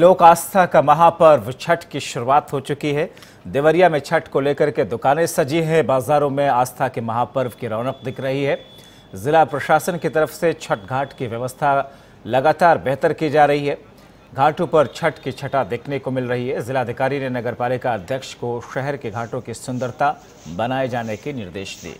लोक आस्था का महापर्व छठ की शुरुआत हो चुकी है देवरिया में छठ को लेकर के दुकानें सजी हैं बाजारों में आस्था के महापर्व की रौनक दिख रही है जिला प्रशासन की तरफ से छठ घाट की व्यवस्था लगातार बेहतर की जा रही है घाटों पर छठ की छटा देखने को मिल रही है जिलाधिकारी ने नगर पालिका अध्यक्ष को शहर के घाटों की सुंदरता बनाए जाने के निर्देश दिए